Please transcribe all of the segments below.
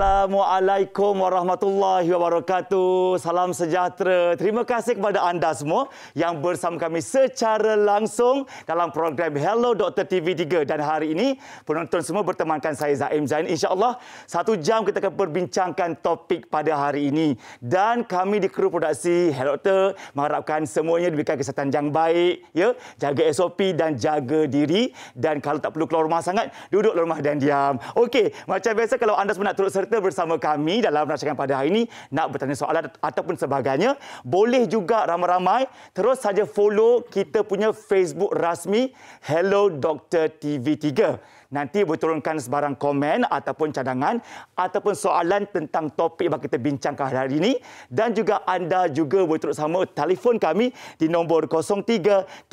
Assalamualaikum warahmatullahi wabarakatuh. Salam sejahtera. Terima kasih kepada anda semua yang bersama kami secara langsung dalam program Hello Doktor TV 3 dan hari ini penonton semua bertemankan saya Zaim Zain. Insya-Allah satu jam kita akan berbincangkan topik pada hari ini dan kami di kru produksi Hello Doktor mengharapkan semuanya diberikan kesihatan yang baik ya. Jaga SOP dan jaga diri dan kalau tak perlu keluar rumah sangat duduk rumah dan diam. Okey, macam biasa kalau anda semua nak turut serta serta bersama kami dalam rancangan pada hari ini nak bertanya soalan ataupun sebagainya, boleh juga ramai-ramai terus saja follow kita punya Facebook rasmi Hello Doctor TV 3. Nanti boleh turunkan sebarang komen ataupun cadangan ataupun soalan tentang topik yang kita bincangkan hari ini. Dan juga anda juga boleh turut sama telefon kami di nombor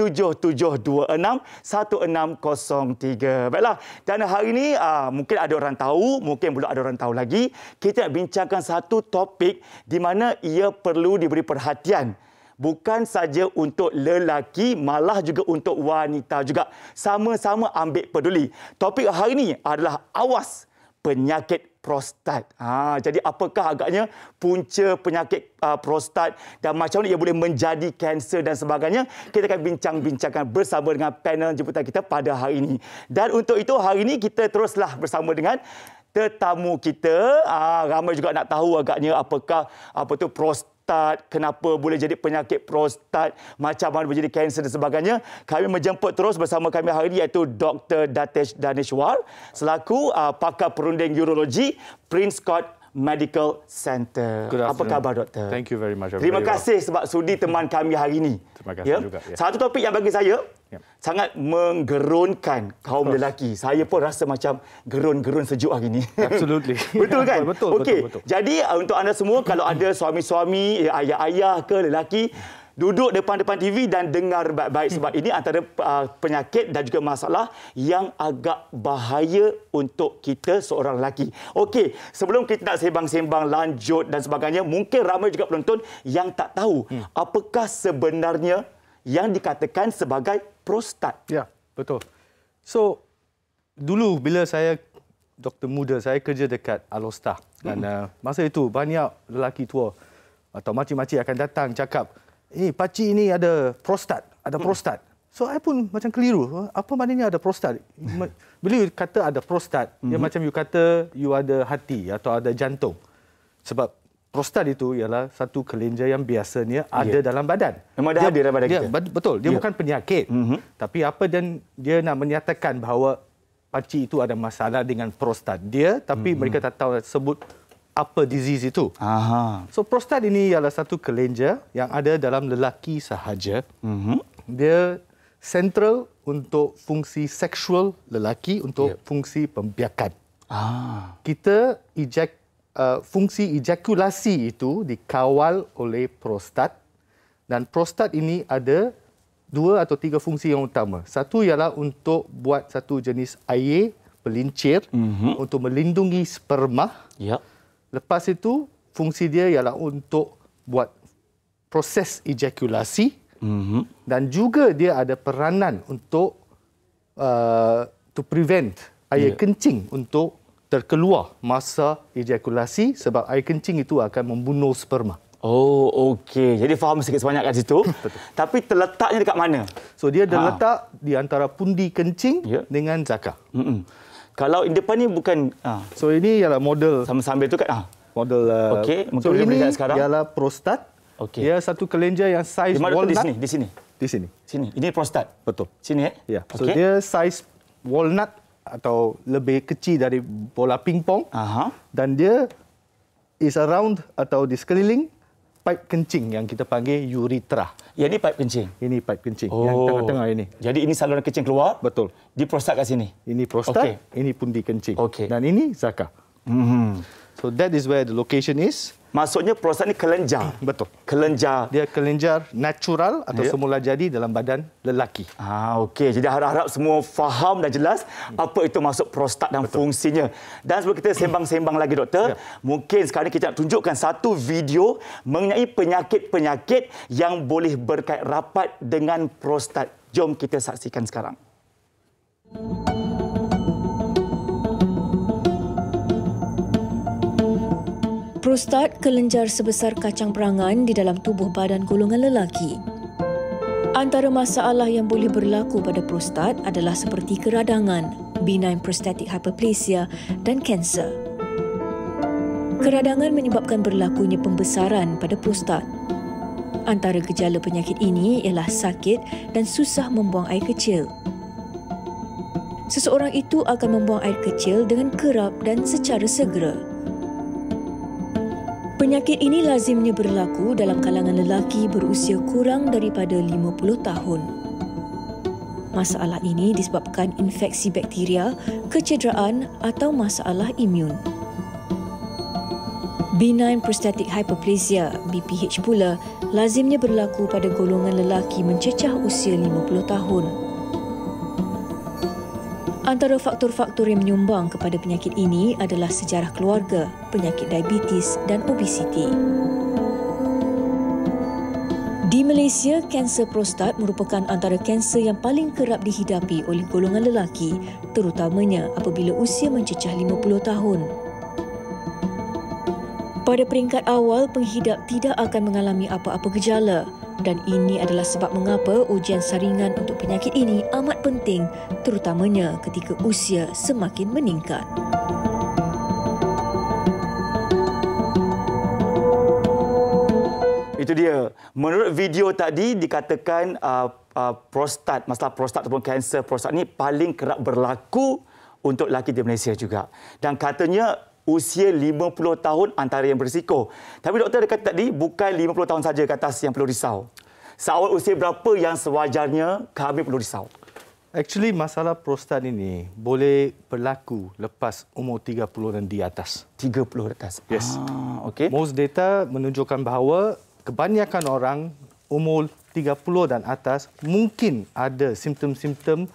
0377261603. Baiklah, dan hari ini uh, mungkin ada orang tahu, mungkin belum ada orang tahu lagi. Kita nak bincangkan satu topik di mana ia perlu diberi perhatian bukan saja untuk lelaki malah juga untuk wanita juga sama-sama ambil peduli. Topik hari ini adalah awas penyakit prostat. Ha, jadi apakah agaknya punca penyakit uh, prostat dan macam mana ia boleh menjadi kanser dan sebagainya? Kita akan bincang-bincangkan bersama dengan panel jemputan kita pada hari ini. Dan untuk itu hari ini kita teruslah bersama dengan tetamu kita. Ha, ramai juga nak tahu agaknya apakah apa tu prostat prostat, kenapa boleh jadi penyakit prostat, macam mana boleh jadi kanser dan sebagainya. Kami menjemput terus bersama kami hari ini iaitu Dr. Datesh Daneshwar selaku uh, pakar perunding urologi Prince Scott Medical Center. Apa khabar doktor? Thank you very much. Terima very kasih well. sebab sudi teman kami hari ini. Terima kasih yeah. juga. Yeah. Satu topik yang bagi saya yeah. sangat menggerunkan kaum lelaki. Saya pun rasa macam gerun-gerun sejuk hari ini. Absolutely. betul kan? Betul, betul, okay. betul, betul. Jadi uh, untuk anda semua kalau ada suami-suami, ayah-ayah ke lelaki, duduk depan-depan TV dan dengar baik-baik sebab ini antara uh, penyakit dan juga masalah yang agak bahaya untuk kita seorang lelaki. Okey, sebelum kita nak sembang-sembang lanjut dan sebagainya, mungkin ramai juga penonton yang tak tahu hmm. apakah sebenarnya yang dikatakan sebagai prostat. Ya, betul. So, dulu bila saya doktor muda, saya kerja dekat Alostar. Dan hmm. uh, masa itu banyak lelaki tua atau macam-macam akan datang cakap, eh pakcik ini ada prostat, ada prostat. So saya pun macam keliru, apa maknanya ada prostat? Bila you kata ada prostat, mm-hmm. dia mhm. macam you kata you ada hati atau ada jantung. Sebab prostat itu ialah satu kelenjar yang biasanya ya. ada yeah. dalam badan. Memang dia, ada dalam badan dia, ya, kita. Betul, dia yeah. bukan penyakit. Mm-hmm. Tapi apa dan dia nak menyatakan bahawa pakcik itu ada masalah dengan prostat dia tapi mm-hmm. mereka tak tahu sebut upper disease itu. Aha. So prostat ini ialah satu kelenjar yang ada dalam lelaki sahaja. Mm-hmm. Dia central untuk fungsi seksual lelaki untuk yep. fungsi pembiakan. Ah. Kita ejek uh, fungsi ejakulasi itu dikawal oleh prostat dan prostat ini ada dua atau tiga fungsi yang utama. Satu ialah untuk buat satu jenis air pelincir mm-hmm. untuk melindungi sperma. Yep. Lepas itu, fungsi dia ialah untuk buat proses ejakulasi mm-hmm. dan juga dia ada peranan untuk uh, to prevent air yeah. kencing untuk terkeluar masa ejakulasi sebab air kencing itu akan membunuh sperma. Oh, okey. Jadi faham sikit sebanyak kat situ. Tapi terletaknya dekat mana? So, dia terletak ha. di antara pundi kencing yeah. dengan zakar. Mm-hmm. Kalau in depan ni bukan ah. So ini ialah model sambil tu kan ah. Model uh, Okey, so boleh sekarang. Ialah prostat. Okey. Dia satu kelenjar yang size walnut. Di sini, di sini. Di sini. Sini. Ini prostat. Betul. Sini eh? Ya. Yeah. So okay. dia size walnut atau lebih kecil dari bola pingpong. Aha. Dan dia is around atau di sekeliling pipe kencing yang kita panggil uretra. ya ini pipe kencing? Ini pipe kencing oh. yang tengah-tengah ini. Jadi ini saluran kencing keluar? Betul. Di prostat kat sini? Ini prostat, okay. ini pundi kencing. Okay. Dan ini zakar. Mm-hmm. So that is where the location is. Maksudnya prostat ni kelenjar. Hmm, betul. Kelenjar. Dia kelenjar natural atau yeah. semula jadi dalam badan lelaki. Ah, okey. Jadi harap-harap semua faham dan jelas yeah. apa itu maksud prostat dan Betul. fungsinya. Dan sebelum kita sembang-sembang lagi doktor, yeah. mungkin sekarang kita nak tunjukkan satu video mengenai penyakit-penyakit yang boleh berkait rapat dengan prostat. Jom kita saksikan sekarang. Thank you. prostat kelenjar sebesar kacang perangan di dalam tubuh badan golongan lelaki. Antara masalah yang boleh berlaku pada prostat adalah seperti keradangan, benign prostatic hyperplasia dan kanser. Keradangan menyebabkan berlakunya pembesaran pada prostat. Antara gejala penyakit ini ialah sakit dan susah membuang air kecil. Seseorang itu akan membuang air kecil dengan kerap dan secara segera. Penyakit ini lazimnya berlaku dalam kalangan lelaki berusia kurang daripada 50 tahun. Masalah ini disebabkan infeksi bakteria, kecederaan atau masalah imun. Benign prostatic Hyperplasia, BPH pula, lazimnya berlaku pada golongan lelaki mencecah usia 50 tahun. Antara faktor-faktor yang menyumbang kepada penyakit ini adalah sejarah keluarga, penyakit diabetes dan obesiti. Di Malaysia, kanser prostat merupakan antara kanser yang paling kerap dihidapi oleh golongan lelaki, terutamanya apabila usia mencecah 50 tahun. Pada peringkat awal, penghidap tidak akan mengalami apa-apa gejala, dan ini adalah sebab mengapa ujian saringan untuk penyakit ini amat penting terutamanya ketika usia semakin meningkat. Itu dia. Menurut video tadi dikatakan uh, uh, prostat, masalah prostat ataupun kanser prostat ini paling kerap berlaku untuk lelaki di Malaysia juga. Dan katanya usia 50 tahun antara yang berisiko. Tapi doktor dekat tadi bukan 50 tahun saja ke atas yang perlu risau. Seawal usia berapa yang sewajarnya kami perlu risau? Actually masalah prostat ini boleh berlaku lepas umur 30 dan di atas. 30 di atas. Yes. Ah, okay. Most data menunjukkan bahawa kebanyakan orang umur 30 dan atas mungkin ada simptom-simptom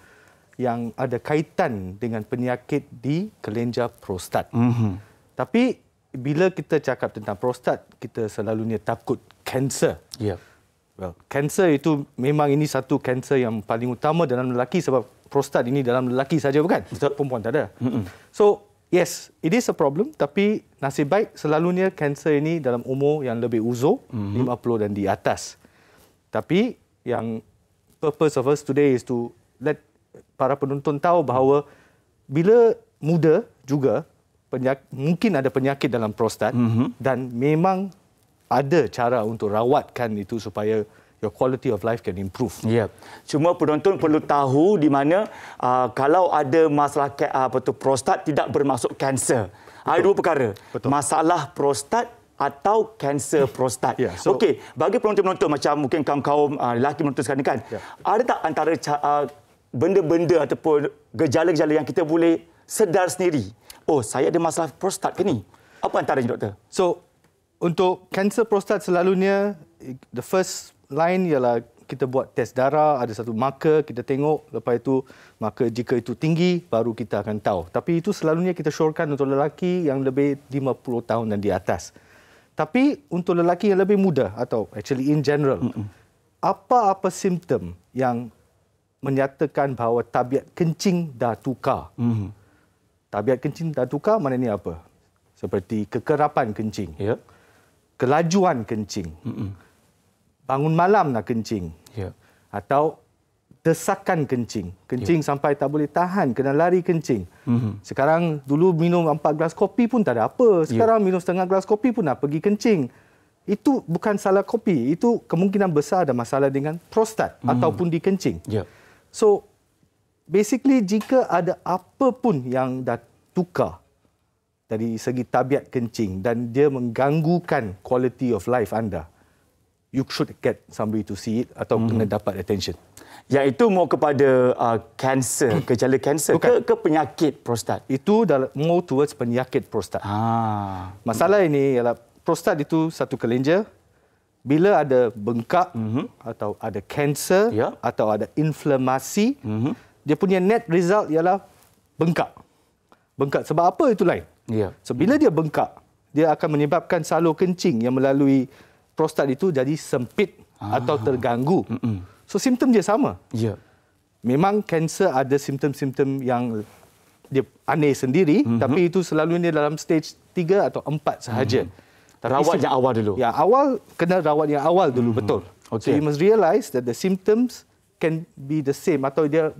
yang ada kaitan dengan penyakit di kelenjar prostat. Mm-hmm. Tapi bila kita cakap tentang prostat, kita selalunya takut kanser. Yeah. Well, kanser itu memang ini satu kanser yang paling utama dalam lelaki sebab prostat ini dalam lelaki saja bukan? Betul. Perempuan tak ada. Mm-hmm. So, yes, it is a problem tapi nasib baik selalunya kanser ini dalam umur yang lebih uzur, mm-hmm. 50 dan di atas. Tapi yang purpose of us today is to let para penonton tahu bahawa bila muda juga penyak, mungkin ada penyakit dalam prostat mm-hmm. dan memang ada cara untuk rawatkan itu supaya your quality of life can improve. Ya. Yeah. Cuma penonton perlu tahu di mana uh, kalau ada masalah ah, apa tu prostat tidak bermaksud kanser. Ada ah, dua perkara. Betul. Masalah prostat atau kanser prostat. Yeah, so, Okey, bagi penonton-penonton macam mungkin kaum-kaum uh, lelaki menonton sekarang kan. Yeah. Ada tak antara uh, benda-benda ataupun gejala-gejala yang kita boleh sedar sendiri. Oh, saya ada masalah prostat ke ni? Apa antaranya, doktor? So, untuk kanser prostat selalunya, the first line ialah kita buat tes darah, ada satu marker, kita tengok. Lepas itu, marker jika itu tinggi, baru kita akan tahu. Tapi itu selalunya kita syorkan untuk lelaki yang lebih 50 tahun dan di atas. Tapi untuk lelaki yang lebih muda atau actually in general, apa-apa simptom yang menyatakan bahawa tabiat kencing dah tukar. Mm-hmm. Tabiat kencing dah tukar mana maknanya apa? Seperti kekerapan kencing. Yeah. Kelajuan kencing. Mm-hmm. Bangun malam nak kencing. Yeah. Atau desakan kencing. Kencing yeah. sampai tak boleh tahan, kena lari kencing. Mm-hmm. Sekarang dulu minum empat gelas kopi pun tak ada apa. Ya. Sekarang yeah. minum setengah gelas kopi pun nak pergi kencing. Itu bukan salah kopi. Itu kemungkinan besar ada masalah dengan prostat mm-hmm. ataupun di kencing. Yeah. So basically jika ada apa pun yang dah tukar dari segi tabiat kencing dan dia menggangguan quality of life anda, you should get somebody to see it atau hmm. kena dapat attention. Yang itu mau kepada uh, cancer, gejala cancer ke, ke penyakit prostat? Itu dalam, mau towards penyakit prostat. Ah. Masalah ini ialah prostat itu satu kelenjar bila ada bengkak mm-hmm. atau ada kanser yeah. atau ada inflamasi mm-hmm. dia punya net result ialah bengkak bengkak sebab apa itu lain yeah. so bila dia bengkak dia akan menyebabkan salur kencing yang melalui prostat itu jadi sempit ah. atau terganggu mm-hmm. so simptom dia sama yeah. memang kanser ada simptom-simptom yang dia aneh sendiri mm-hmm. tapi itu selalunya dalam stage 3 atau 4 sahaja mm-hmm rawat yang awal dulu. Ya, awal kena rawat yang awal dulu hmm betul. Okay. So you must realise that the symptoms can be the same atau dia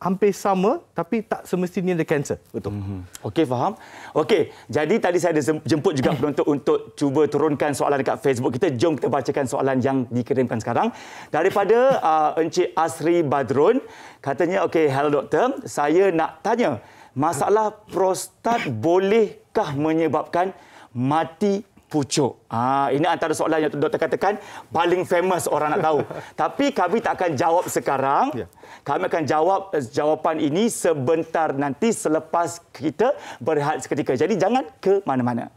hampir sama tapi tak semestinya dia kanser. Betul. Mm-hmm. Okey, faham? Okey, jadi tadi saya ada jemput juga penonton untuk cuba turunkan soalan dekat Facebook kita. Jom kita bacakan soalan yang dikirimkan sekarang daripada uh, Encik Asri Badrun. Katanya okey, hello doktor, saya nak tanya masalah prostat bolehkah menyebabkan mati pucuk. Ah, ini antara soalan yang doktor katakan paling famous orang nak tahu. Tapi kami tak akan jawab sekarang. Ya. Kami akan jawab eh, jawapan ini sebentar nanti selepas kita berehat seketika. Jadi jangan ke mana-mana.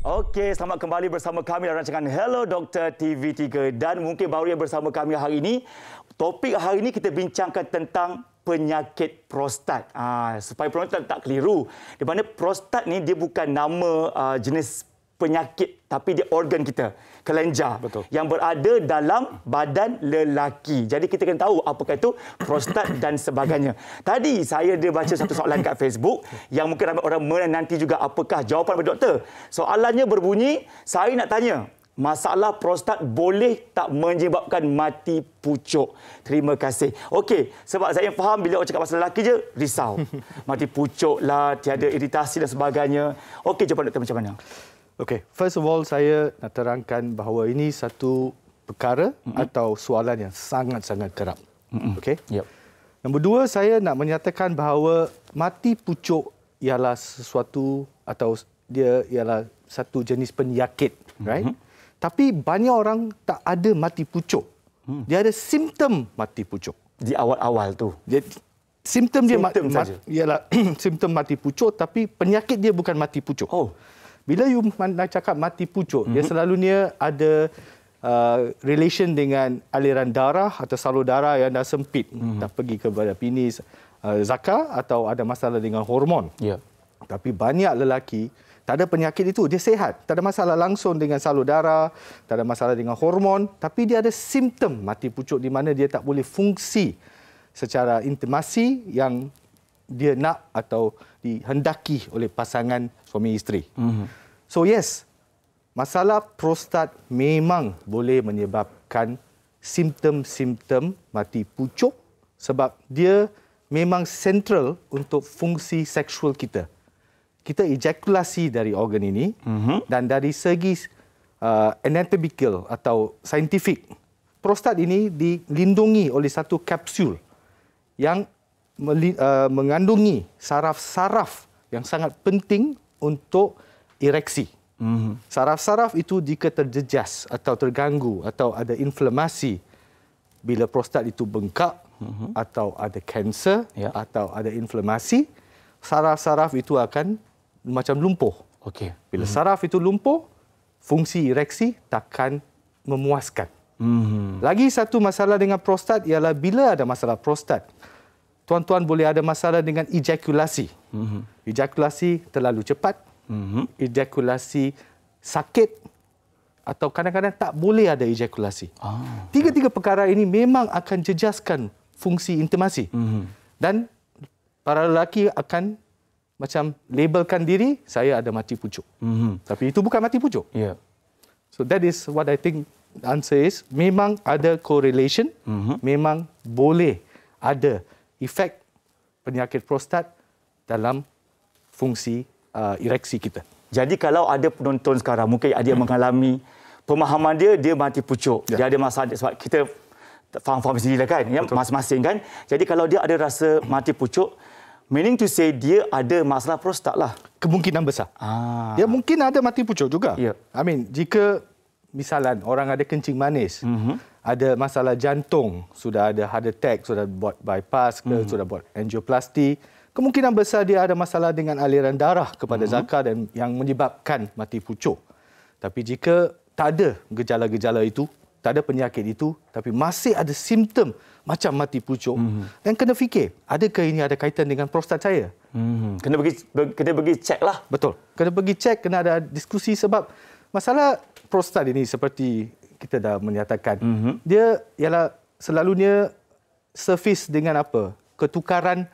Okey, selamat kembali bersama kami dalam rancangan Hello Doctor TV3 dan mungkin baru yang bersama kami hari ini Topik hari ini kita bincangkan tentang penyakit prostat. Ha, supaya penonton tak keliru. Di mana prostat ni dia bukan nama uh, jenis penyakit tapi dia organ kita, kelenjar Betul. yang berada dalam badan lelaki. Jadi kita kena tahu apakah itu prostat dan sebagainya. Tadi saya ada baca satu soalan kat Facebook yang mungkin ramai orang menanti juga apakah jawapan dari doktor. Soalannya berbunyi, saya nak tanya, masalah prostat boleh tak menyebabkan mati pucuk. Terima kasih. Okey, sebab saya faham bila orang cakap pasal lelaki je, risau. Mati pucuk lah, tiada iritasi dan sebagainya. Okey, jawapan doktor macam mana? Okey, first of all saya nak terangkan bahawa ini satu perkara mm-hmm. atau soalan yang sangat-sangat kerap. Mm-hmm. Okey? Yep. Nombor dua, saya nak menyatakan bahawa mati pucuk ialah sesuatu atau dia ialah satu jenis penyakit, right? Mm-hmm. Tapi banyak orang tak ada mati pucuk. Hmm. Dia ada simptom mati pucuk. Di awal-awal tu. Dia, simptom, dia mati ma- ialah simptom mati pucuk tapi penyakit dia bukan mati pucuk. Oh. Bila you nak cakap mati pucuk, mm-hmm. dia mhm. selalunya ada uh, relation dengan aliran darah atau salur darah yang dah sempit. Mm-hmm. Dah pergi kepada penis, uh, zakar atau ada masalah dengan hormon. Yeah. Tapi banyak lelaki, tak ada penyakit itu dia sehat tak ada masalah langsung dengan salur darah tak ada masalah dengan hormon tapi dia ada simptom mati pucuk di mana dia tak boleh fungsi secara intimasi yang dia nak atau dihendaki oleh pasangan suami isteri mm-hmm. so yes masalah prostat memang boleh menyebabkan simptom-simptom mati pucuk sebab dia memang central untuk fungsi seksual kita kita ejakulasi dari organ ini uh-huh. dan dari segi uh, anatomical atau saintifik prostat ini dilindungi oleh satu kapsul yang uh, mengandungi saraf-saraf yang sangat penting untuk ereksi. Uh-huh. Saraf-saraf itu jika terjejas atau terganggu atau ada inflamasi bila prostat itu bengkak uh-huh. atau ada kanser yeah. atau ada inflamasi saraf-saraf itu akan macam lumpuh. Okey. Bila hmm saraf itu lumpuh, fungsi ereksi takkan memuaskan. hmm Lagi satu masalah dengan prostat ialah bila ada masalah prostat, tuan-tuan boleh ada masalah dengan ejakulasi. hmm Ejakulasi terlalu cepat, hmm ejakulasi sakit atau kadang-kadang tak boleh ada ejakulasi. Ah. Tiga-tiga perkara ini memang akan jejaskan fungsi intimasi. hmm Dan para lelaki akan macam labelkan diri saya ada mati pucuk. Mm-hmm. Tapi itu bukan mati pucuk. Yeah. So that is what I think the answer is memang ada correlation, mm-hmm. memang boleh ada efek penyakit prostat dalam fungsi uh, ereksi kita. Jadi kalau ada penonton sekarang mungkin ada yang hmm. mengalami pemahaman dia dia mati pucuk. Yeah. Dia ada masalah sebab kita faham-faham sendiri lah kan, ya, masing-masing kan. Jadi kalau dia ada rasa mati pucuk, Meaning to say dia ada masalah prostat lah. Kemungkinan besar. Ah. Dia ya, mungkin ada mati pucuk juga. Yeah. I mean jika misalan orang ada kencing manis, mm-hmm. ada masalah jantung, sudah ada heart attack, sudah buat bypass ke, mm-hmm. sudah buat angioplasty, kemungkinan besar dia ada masalah dengan aliran darah kepada mm-hmm. zakar dan yang menyebabkan mati pucuk. Tapi jika tak ada gejala-gejala itu, tak ada penyakit itu, tapi masih ada simptom macam mati pucuk mm-hmm. dan kena fikir adakah ini ada kaitan dengan prostat saya mm-hmm. kena pergi ber, kena pergi cek lah betul kena pergi cek kena ada diskusi sebab masalah prostat ini seperti kita dah menyatakan mm-hmm. dia ialah selalunya servis dengan apa ketukaran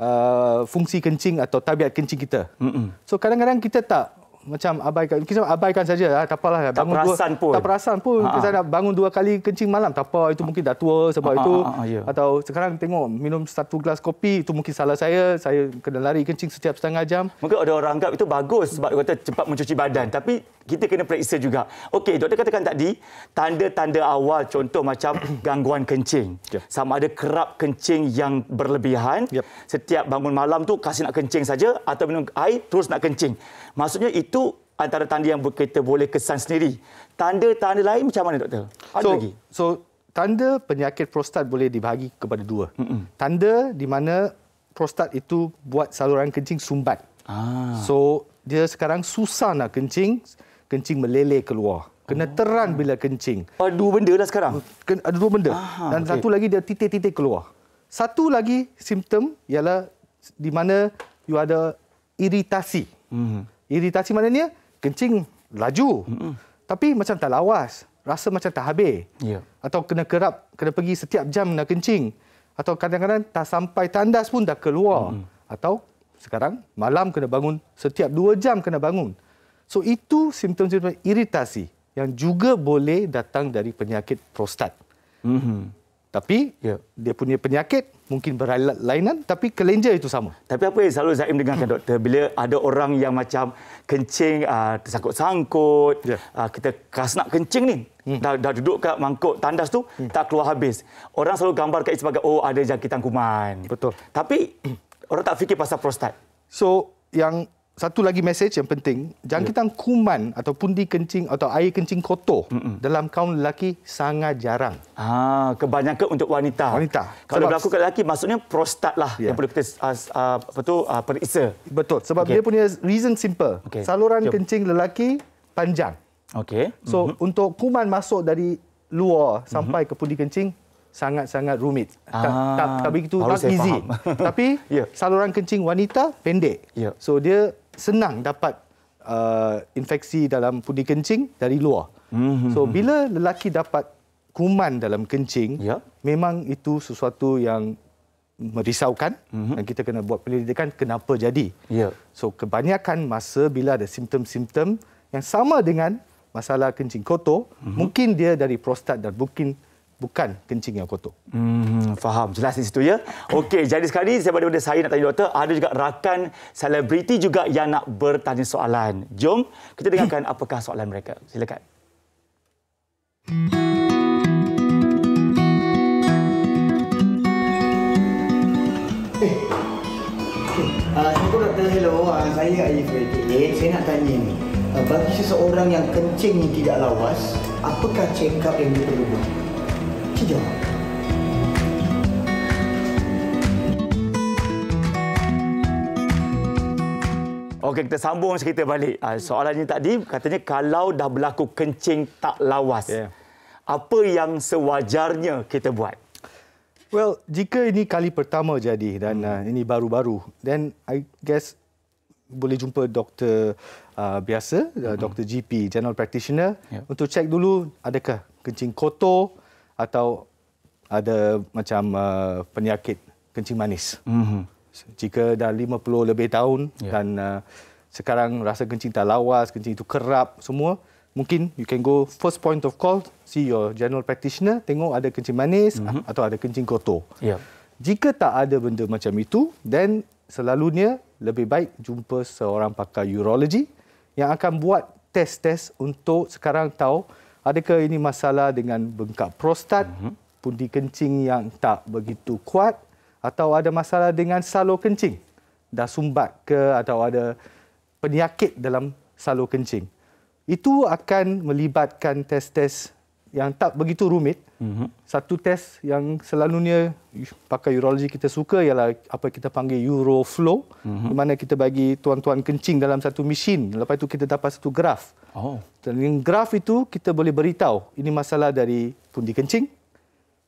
uh, fungsi kencing atau tabiat kencing kita mm-hmm. so kadang-kadang kita tak macam abaikan kita abaikan saja ha, tak apalah tak bangun perasan dua, pun tak perasan pun ha. kita ha. nak bangun dua kali kencing malam tak apa itu ha. mungkin dah tua sebab ha. ha itu ha. Ha. Ha. Ha. atau sekarang tengok minum satu gelas kopi itu mungkin salah saya saya kena lari kencing setiap setengah jam mungkin ada orang anggap itu bagus sebab kata cepat mencuci badan ha. tapi kita kena periksa juga. Okey, doktor katakan tadi, tanda-tanda awal contoh macam gangguan kencing. Yeah. Sama ada kerap kencing yang berlebihan, yep. setiap bangun malam tu kasih nak kencing saja atau minum air terus nak kencing. Maksudnya itu antara tanda yang kita boleh kesan sendiri. Tanda-tanda lain macam mana doktor? Ada so, lagi? So, tanda penyakit prostat boleh dibahagi kepada dua. Mm-mm. Tanda di mana prostat itu buat saluran kencing sumbat. Ah. So, dia sekarang susah nak kencing kencing meleleh keluar. Kena oh. terang bila kencing. Ada dua benda lah sekarang? Kena, ada dua benda. Aha, Dan okay. satu lagi dia titik-titik keluar. Satu lagi simptom ialah di mana you ada iritasi. Mm-hmm. Iritasi maknanya kencing laju. hmm Tapi macam tak lawas. Rasa macam tak habis. Yeah. Atau kena kerap, kena pergi setiap jam nak kencing. Atau kadang-kadang tak sampai tandas pun dah keluar. hmm Atau sekarang malam kena bangun. Setiap dua jam kena bangun. So itu simptom-simptom iritasi yang juga boleh datang dari penyakit prostat. Mm-hmm. Tapi yeah. dia punya penyakit mungkin berlainan tapi kelenjar itu sama. Tapi apa yang selalu Zaim dengarkan doktor bila ada orang yang macam kencing uh, tersangkut-sangkut yeah. Ya. uh, kita kas nak kencing ni hmm. dah, dah duduk kat mangkuk tandas tu hmm. tak keluar habis. Orang selalu gambar kat sebagai oh ada jangkitan kuman. Betul. Tapi orang tak fikir pasal prostat. So yang satu lagi message yang penting, jangkitan yeah. kuman atau pundi kencing atau air kencing kotor Mm-mm. dalam kaum lelaki sangat jarang. Ah, kebanyakan untuk wanita. Wanita. Kalau sebab, berlaku kat lelaki maksudnya prostat lah yeah. yang perlu kita uh, apa tu uh, periksa. Betul. Sebab okay. dia punya reason simple. Okay. Saluran Jom. kencing lelaki panjang. Okey. So mm-hmm. untuk kuman masuk dari luar sampai mm-hmm. ke pundi kencing sangat-sangat rumit. Ah, tak tak begitu tak easy. Faham. Tapi yeah. saluran kencing wanita pendek. Yeah. So dia senang dapat uh, infeksi dalam pundi kencing dari luar. Mm-hmm. So bila lelaki dapat kuman dalam kencing, yeah. memang itu sesuatu yang merisaukan mm-hmm. dan kita kena buat penyelidikan kenapa jadi. Yeah. So kebanyakan masa bila ada simptom-simptom yang sama dengan masalah kencing kotor, mm-hmm. mungkin dia dari prostat dan mungkin bukan kencing yang kotor. Hmm, faham. Jelas di situ ya. Okey, jadi sekali saya pada saya nak tanya doktor, ada juga rakan selebriti juga yang nak bertanya soalan. Jom kita dengarkan apakah soalan mereka. Silakan. Eh, Assalamualaikum ah, Doktor. Hello. Ah, saya Aif eh, Saya nak tanya ni. Ah, bagi seseorang yang kencing ni tidak lawas, apakah check up yang dia perlu buat? 企業。Okey kita sambung cerita balik. Ah, soalannya tadi katanya kalau dah berlaku kencing tak lawas. Yeah. Apa yang sewajarnya kita buat? Well, jika ini kali pertama jadi dan hmm. uh, ini baru-baru, then I guess boleh jumpa doktor uh, biasa, hmm. doktor GP, general practitioner yeah. untuk cek dulu adakah kencing kotor atau ada macam uh, penyakit kencing manis. Mm-hmm. Jika dah 50 lebih tahun yeah. dan uh, sekarang rasa kencing tak lawas, kencing itu kerap semua, mungkin you can go first point of call, see your general practitioner, tengok ada kencing manis mm-hmm. atau ada kencing kotor. Yeah. Jika tak ada benda macam itu, then selalunya lebih baik jumpa seorang pakar urology yang akan buat test-test untuk sekarang tahu adakah ini masalah dengan bengkak prostat, mm-hmm. pundi kencing yang tak begitu kuat atau ada masalah dengan salur kencing? Dah sumbat ke atau ada penyakit dalam salur kencing? Itu akan melibatkan tes tes yang tak begitu rumit. Mm-hmm. Satu test yang selalunya pakai urologi kita suka ialah apa kita panggil uroflow mm-hmm. di mana kita bagi tuan-tuan kencing dalam satu mesin lepas itu kita dapat satu graf. Oh. Dan dengan graf itu kita boleh beritahu ini masalah dari pundi kencing,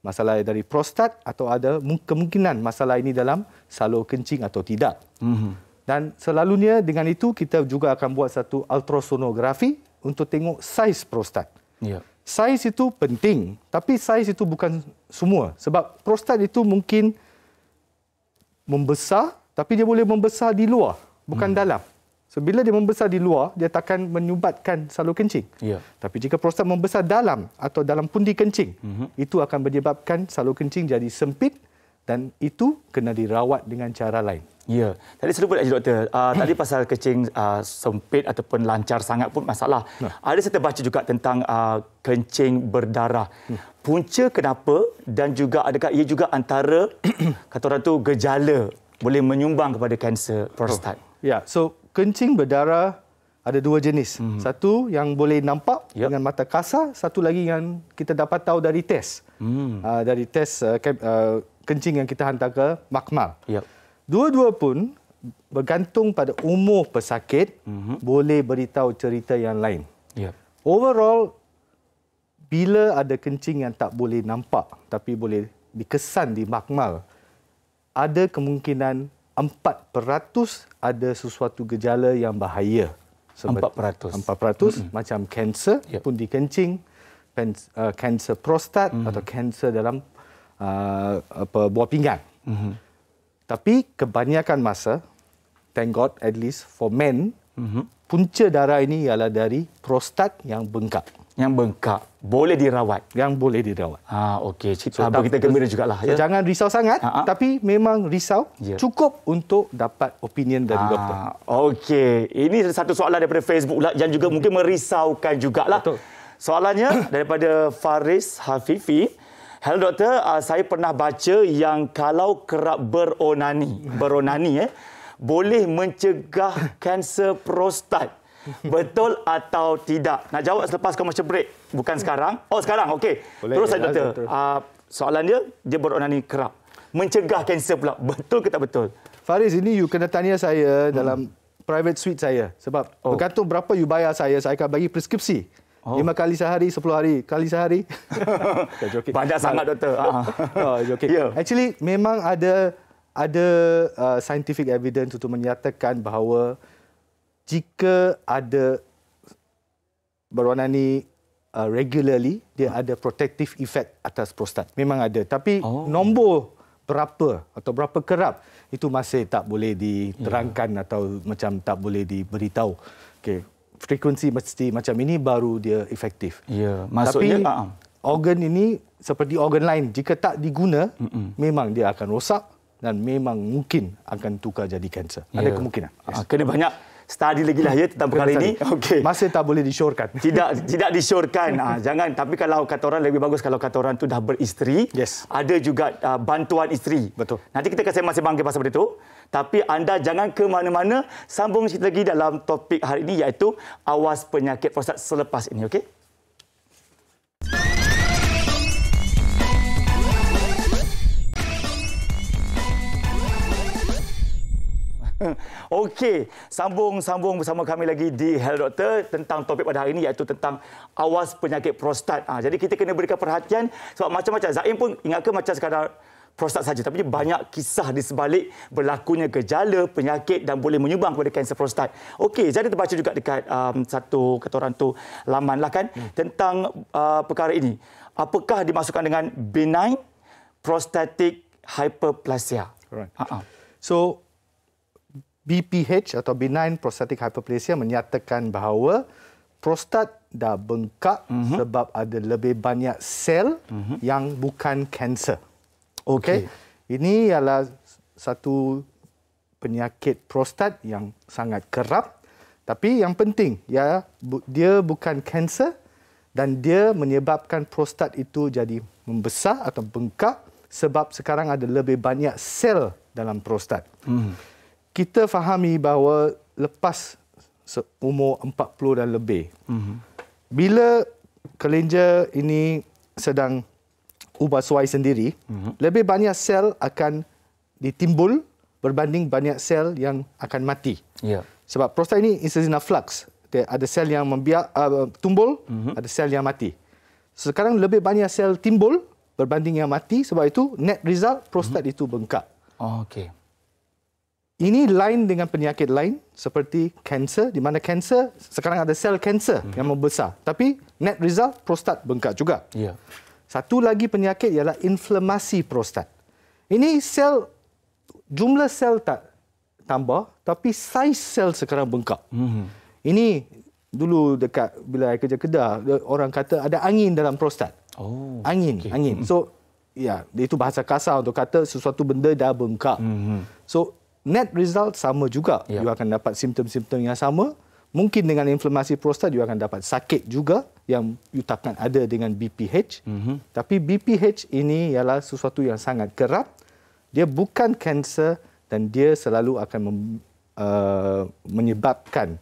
masalah dari prostat atau ada kemungkinan masalah ini dalam salur kencing atau tidak. Mm-hmm. Dan selalunya dengan itu kita juga akan buat satu ultrasonografi untuk tengok saiz prostat. Yeah saiz itu penting tapi saiz itu bukan semua sebab prostat itu mungkin membesar tapi dia boleh membesar di luar bukan hmm. dalam so bila dia membesar di luar dia takkan menyubatkan salur kencing ya. tapi jika prostat membesar dalam atau dalam pundi kencing hmm. itu akan menyebabkan salur kencing jadi sempit dan itu kena dirawat dengan cara lain. Ya, tadi serupa tak doktor. Uh, tadi pasal kencing uh, sempit ataupun lancar sangat pun masalah. Nah. Ada saya terbaca juga tentang uh, kencing berdarah. Hmm. Punca kenapa dan juga adakah ia juga antara kata orang tu gejala boleh menyumbang kepada kanser prostat. Oh. Ya, so kencing berdarah ada dua jenis. Hmm. Satu yang boleh nampak yep. Ya. dengan mata kasar, satu lagi yang kita dapat tahu dari test. Hmm. Uh, dari test uh, kencing yang kita hantar ke makmal. Yep. Dua-dua pun bergantung pada umur pesakit mm-hmm. boleh beritahu cerita yang lain. Yep. Overall, bila ada kencing yang tak boleh nampak tapi boleh dikesan di makmal, ada kemungkinan 4% ada sesuatu gejala yang bahaya. Empat peratus, empat peratus macam kanser yep. pun di kencing, kanser uh, prostat mm-hmm. atau kanser dalam Uh, apa buah pinggan. Mm-hmm. Tapi kebanyakan masa, thank God at least for men, mm-hmm. punca darah ini ialah dari prostat yang bengkak. Yang bengkak boleh dirawat. Yang boleh dirawat. Ah okey, cerita so, kita gembira juga lah. Ya? Jangan risau sangat, uh-huh. tapi memang risau yeah. cukup untuk dapat opinion dari ah, doktor. Okey, ini satu soalan daripada Facebook lah yang juga mungkin merisaukan juga lah. Soalannya daripada Faris Hafifi. Hello doktor, uh, saya pernah baca yang kalau kerap beronani, beronani eh, boleh mencegah kanser prostat. Betul atau tidak? Nak jawab selepas kau macam break, bukan sekarang. Oh, sekarang. Okey. Terus saya doktor. Uh, soalan dia, dia beronani kerap. Mencegah kanser pula. Betul ke tak betul? Faris, ini you kena tanya saya hmm. dalam private suite saya. Sebab oh. bergantung berapa you bayar saya, saya akan bagi preskripsi. Oh. Lima oh. kali sehari, sepuluh hari. Kali sehari. Banyak sangat, Doktor. oh, yeah. Ah, ya. Actually, memang ada ada uh, scientific evidence untuk menyatakan bahawa jika ada berwarna ini uh, regularly, dia oh. ada protective effect atas prostat. Memang ada. Tapi oh. nombor berapa atau berapa kerap itu masih tak boleh diterangkan yeah. Hmm. atau macam tak boleh diberitahu. Okay frekuensi mesti macam ini baru dia efektif. Ya, maksudnya Tapi, uh-uh. organ ini seperti organ lain jika tak diguna uh-uh. memang dia akan rosak dan memang mungkin akan tukar jadi kanser. Ya. Ada kemungkinan. Yes. Ah, kena banyak study lagi lah ya tentang perkara ini. Okay. Masih tak boleh disyorkan. Tidak tidak disyorkan. ha, ah, jangan. Tapi kalau kata orang lebih bagus kalau kata orang tu dah beristeri. Yes. Ada juga uh, bantuan isteri. Betul. Nanti kita akan masih bangkit pasal itu. Tapi anda jangan ke mana-mana. Sambung lagi dalam topik hari ini iaitu awas penyakit prostat selepas ini. Okey. Okey, sambung-sambung bersama kami lagi di Hell Doctor tentang topik pada hari ini iaitu tentang awas penyakit prostat. Ha, jadi kita kena berikan perhatian sebab macam-macam Zain pun ingat ke macam sekadar prostat saja tapi banyak kisah di sebalik berlakunya gejala penyakit dan boleh menyumbang kepada kanser prostat. Okey, jadi ada terbaca juga dekat um, satu kata tu laman lah kan hmm. tentang uh, perkara ini. Apakah dimasukkan dengan benign prostatic hyperplasia? Right. Uh-uh. Ha, ha. So BPH atau benign prostatic hyperplasia menyatakan bahawa prostat dah bengkak mm-hmm. sebab ada lebih banyak sel mm-hmm. yang bukan kanser. Okey. Okay. Ini ialah satu penyakit prostat yang sangat kerap tapi yang penting ya dia bukan kanser dan dia menyebabkan prostat itu jadi membesar atau bengkak sebab sekarang ada lebih banyak sel dalam prostat. Mm-hmm kita fahami bahawa lepas umur 40 dan lebih mm-hmm. bila kelenjar ini sedang ubah suai sendiri mm-hmm. lebih banyak sel akan ditimbul berbanding banyak sel yang akan mati yeah. sebab prostat ini insulina flux dia ada sel yang membiak uh, ah, tumbul mm-hmm. ada sel yang mati sekarang lebih banyak sel timbul berbanding yang mati sebab itu net result prostat mm-hmm. itu bengkak oh, okey ini lain dengan penyakit lain seperti kanser di mana kanser sekarang ada sel kanser hmm. yang membesar tapi net result prostat bengkak juga. Yeah. Satu lagi penyakit ialah inflamasi prostat. Ini sel jumlah sel tak tambah tapi saiz sel sekarang bengkak. Hmm. Ini dulu dekat bila saya kerja kedah orang kata ada angin dalam prostat. Oh. Angin, okay. angin. Mhm. So ya, yeah, itu bahasa kasar untuk kata sesuatu benda dah bengkak. Hmm. So net result sama juga. Yeah. You akan dapat simptom-simptom yang sama. Mungkin dengan inflamasi prostat, you akan dapat sakit juga yang you takkan ada dengan BPH. Mm-hmm. Tapi BPH ini ialah sesuatu yang sangat kerap. Dia bukan kanser dan dia selalu akan mem, uh, menyebabkan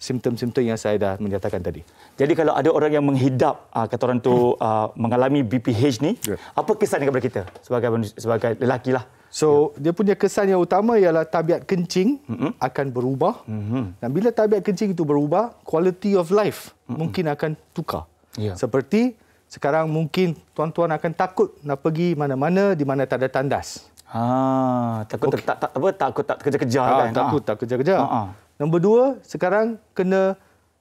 simptom-simptom yang saya dah menyatakan tadi. Jadi kalau ada orang yang menghidap uh, kata orang tu uh, mengalami BPH ni, yeah. apa kesan kepada kita sebagai sebagai lelaki lah? So yeah. dia punya kesan yang utama ialah tabiat kencing mm-hmm. akan berubah. Mm-hmm. Dan bila tabiat kencing itu berubah, quality of life mm-hmm. mungkin akan tukar. Yeah. Seperti sekarang mungkin tuan-tuan akan takut nak pergi mana-mana di mana tak ada tandas. Ha, takut okay. tak, tak apa takut tak kerja-kerja. ha, ah, kan. Takut ha. tak kejar-kejar. Ha. Nombor dua, sekarang kena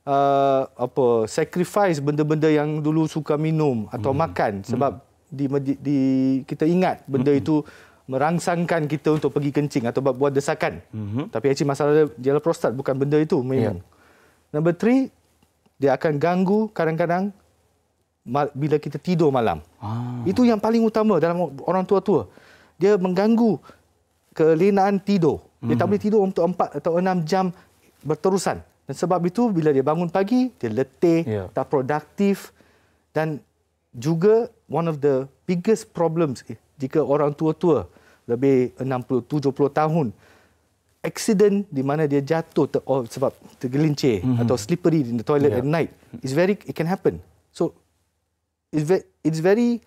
uh, apa sacrifice benda-benda yang dulu suka minum atau mm-hmm. makan sebab mm-hmm. di, di kita ingat benda mm-hmm. itu merangsangkan kita untuk pergi kencing atau buat desakan. Mm-hmm. Tapi actually masalah dia ialah prostat bukan benda itu memang. Yeah. Number three, dia akan ganggu kadang-kadang bila kita tidur malam. Ah. Itu yang paling utama dalam orang tua-tua. Dia mengganggu kelenaan tidur. Mm-hmm. Dia tak mhm. boleh tidur untuk 4 atau 6 jam berterusan. Dan sebab itu bila dia bangun pagi, dia letih, yeah. tak produktif dan juga one of the biggest problems eh, jika orang tua-tua lebih 60 70 tahun aksiden di mana dia jatuh ter, oh, sebab tergelincir mm-hmm. atau slippery in the toilet yeah. at night is very it can happen so it's very, it's very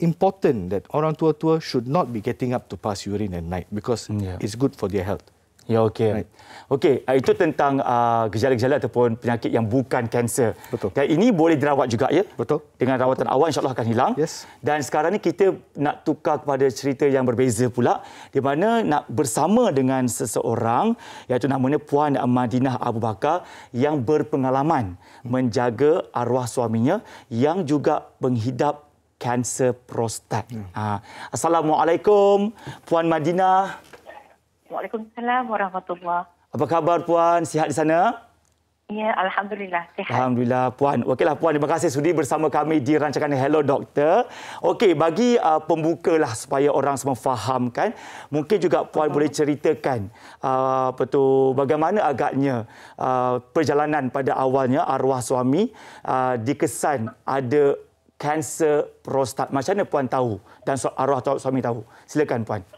important that orang tua-tua should not be getting up to pass urine at night because mm, yeah. it's good for their health Ya okey. Right. Okey, ah, itu tentang uh, gejala-gejala ataupun penyakit yang bukan kanser. Betul. Dan ini boleh dirawat juga ya. Betul. Dengan rawatan awal insya-Allah akan hilang. Yes. Dan sekarang ni kita nak tukar kepada cerita yang berbeza pula di mana nak bersama dengan seseorang iaitu namanya Puan Madinah Abu Bakar yang berpengalaman menjaga arwah suaminya yang juga menghidap kanser prostat. Ya. Ha. Assalamualaikum Puan Madinah. Waalaikumsalam warahmatullahi Apa khabar Puan? Sihat di sana? Ya, Alhamdulillah. Sihat. Alhamdulillah, Puan. Okeylah, Puan. Terima kasih sudi bersama kami di rancangan Hello Doctor. Okey, bagi uh, pembuka lah supaya orang semua faham kan. Mungkin juga Puan uh-huh. boleh ceritakan uh, tu, bagaimana agaknya uh, perjalanan pada awalnya arwah suami uh, dikesan ada kanser prostat. Macam mana Puan tahu dan arwah suami tahu? Silakan, Puan. Uh,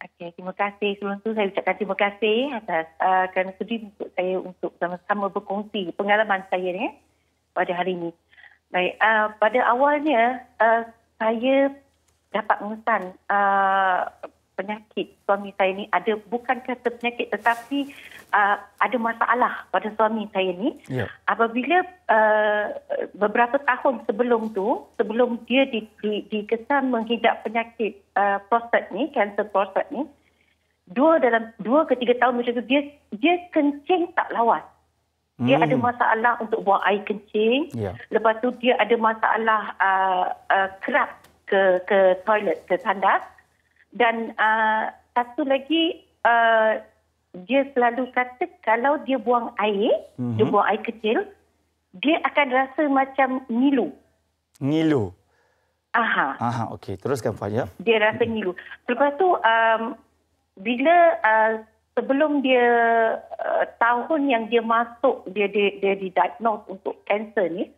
Okay, terima kasih. Sebelum itu saya ucapkan terima kasih atas uh, kerana sudi untuk saya untuk sama-sama berkongsi pengalaman saya ni eh, pada hari ini. Baik, uh, pada awalnya uh, saya dapat mengesan uh, penyakit suami saya ni ada bukan kata penyakit tetapi uh, ada masalah pada suami saya ni yeah. apabila uh, beberapa tahun sebelum tu sebelum dia di, di, dikesan menghidap penyakit uh, prostat ni kanser prostat ni dua dalam dua ke tiga tahun macam tu dia dia kencing tak lawas dia hmm. ada masalah untuk buang air kencing yeah. lepas tu dia ada masalah uh, uh, kerap ke ke toilet ke tandas dan uh, satu lagi uh, dia selalu kata kalau dia buang air, mm-hmm. dia buang air kecil, dia akan rasa macam ngilu. Ngilu. Aha. Aha, okey. Teruskan Fah, ya. Dia rasa mhm. ngilu. Selepas tu um, bila uh, sebelum dia uh, tahun yang dia masuk dia dia, dia didiagnose untuk kanser ni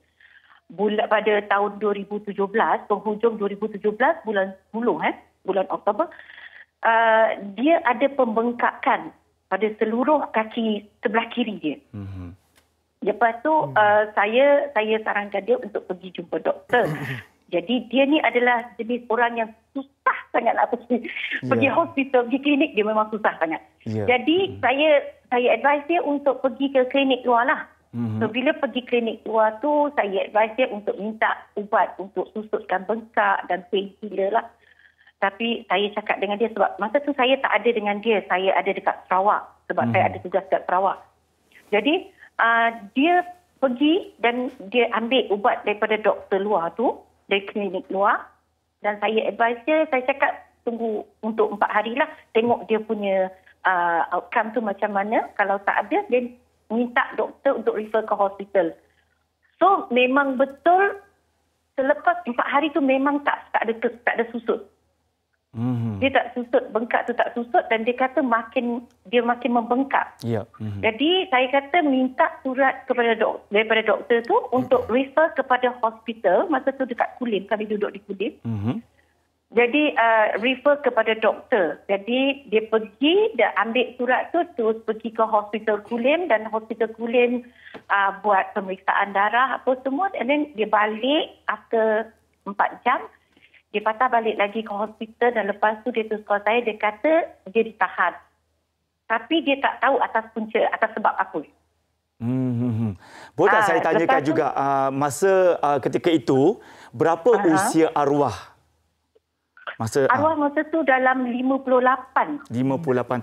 bulan pada tahun 2017, penghujung 2017 bulan 10 eh bulan Oktober, uh, dia ada pembengkakan pada seluruh kaki sebelah kiri dia. Mm-hmm. Lepas tu mm-hmm. uh, saya saya sarankan dia untuk pergi jumpa doktor. Jadi dia ni adalah jenis orang yang susah sangat nak pergi yeah. pergi ya. hospital, pergi klinik dia memang susah sangat. Yeah. Jadi mm-hmm. saya saya advise dia untuk pergi ke klinik luar lah. Mm-hmm. So bila pergi klinik luar tu saya advise dia untuk minta ubat untuk susutkan bengkak dan painkiller lah. Tapi saya cakap dengan dia sebab masa tu saya tak ada dengan dia. Saya ada dekat Sarawak sebab hmm. saya ada tugas dekat Sarawak. Jadi uh, dia pergi dan dia ambil ubat daripada doktor luar tu. Dari klinik luar. Dan saya advise dia, saya cakap tunggu untuk empat hari lah. Tengok dia punya uh, outcome tu macam mana. Kalau tak ada, dia minta doktor untuk refer ke hospital. So memang betul selepas empat hari tu memang tak tak ada tak ada susut. Mm-hmm. Dia tak susut, bengkak tu tak susut dan dia kata makin dia makin membengkak. Yeah. Mm-hmm. Jadi saya kata minta surat kepada dok daripada doktor tu untuk mm-hmm. refer kepada hospital masa tu dekat Kulim kami duduk di Kulim. Mm-hmm. Jadi uh, refer kepada doktor. Jadi dia pergi dia ambil surat tu terus pergi ke hospital Kulim dan hospital Kulim uh, buat pemeriksaan darah apa semua and then dia balik after 4 jam dia patah balik lagi ke hospital dan lepas tu dia tersekor saya, dia kata dia ditahan. Tapi dia tak tahu atas punca, atas sebab apa. Hmm. hmm, hmm. Boleh tak uh, saya tanyakan tu, juga, uh, masa uh, ketika itu, berapa uh-huh. usia arwah? Masa, arwah masa tu dalam 58. 58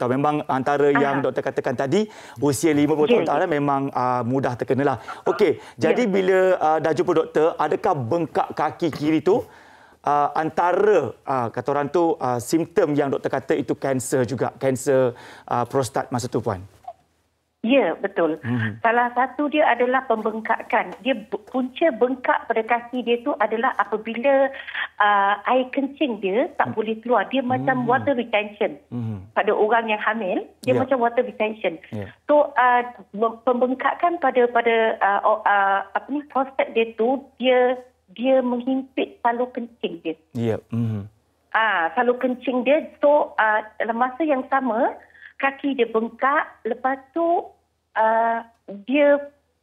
tahun. Memang antara uh-huh. yang doktor katakan tadi, usia 50 okay. tahun, tahun ya, ya. memang uh, mudah terkenalah. Okey, jadi ya. bila uh, dah jumpa doktor, adakah bengkak kaki kiri tu uh, antara uh, kata orang tu uh, simptom yang doktor kata itu kanser juga kanser uh, prostat masa tu puan. Ya, betul. Hmm. Salah satu dia adalah pembengkakan. Dia punca bengkak pada kaki dia tu adalah apabila uh, air kencing dia tak hmm. boleh keluar. Dia hmm. macam mhm. water retention. Hmm. Pada orang yang hamil, dia yeah. macam water retention. Yeah. So, uh, pembengkakan pada pada uh, uh, apa ni prostat dia tu, dia dia menghimpit salur kencing dia. Ya. Yeah. Mm-hmm. Ah, salur kencing dia so uh, dalam masa yang sama kaki dia bengkak lepas tu uh, dia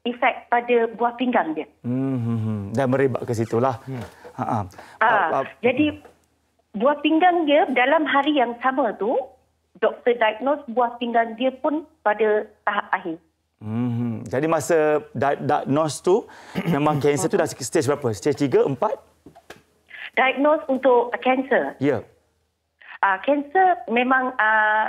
efek pada buah pinggang dia. Mm-hmm. Dan merebak ke situlah. Hmm. Ha, ha. Ah, uh, uh, jadi buah pinggang dia dalam hari yang sama tu doktor diagnose buah pinggang dia pun pada tahap akhir. Hmm. Jadi masa diagnose tu memang kanser tu dah stage berapa? Stage 3, 4? Diagnose untuk kanser? ya. Yeah. Kanser uh, memang uh,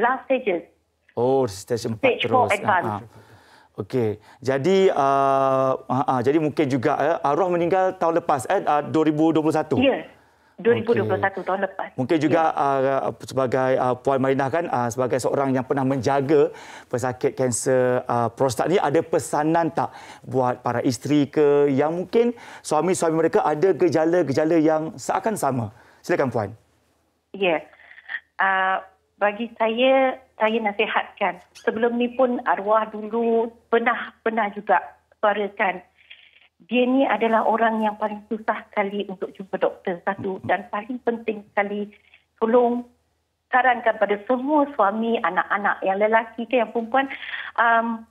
last stages. Oh, stage 4 terus. Stage 4 advance. Uh-huh. Okey. Jadi uh, uh, uh, jadi mungkin juga uh, arwah meninggal tahun lepas eh uh, 2021. Ya. Yeah. 2021 okay. tahun lepas. Mungkin juga yeah. Uh, uh, sebagai uh, puan Marina kan uh, sebagai seorang yang pernah menjaga pesakit kanser uh, prostat ni ada pesanan tak buat para isteri ke yang mungkin suami-suami mereka ada gejala-gejala yang seakan sama. Silakan puan. Ya. Yeah. Uh, bagi saya saya nasihatkan sebelum ni pun arwah dulu pernah pernah juga suarakan dia ni adalah orang yang paling susah sekali untuk jumpa doktor satu hmm. dan paling penting sekali tolong sarankan pada semua suami, anak-anak yang lelaki ke yang perempuan um,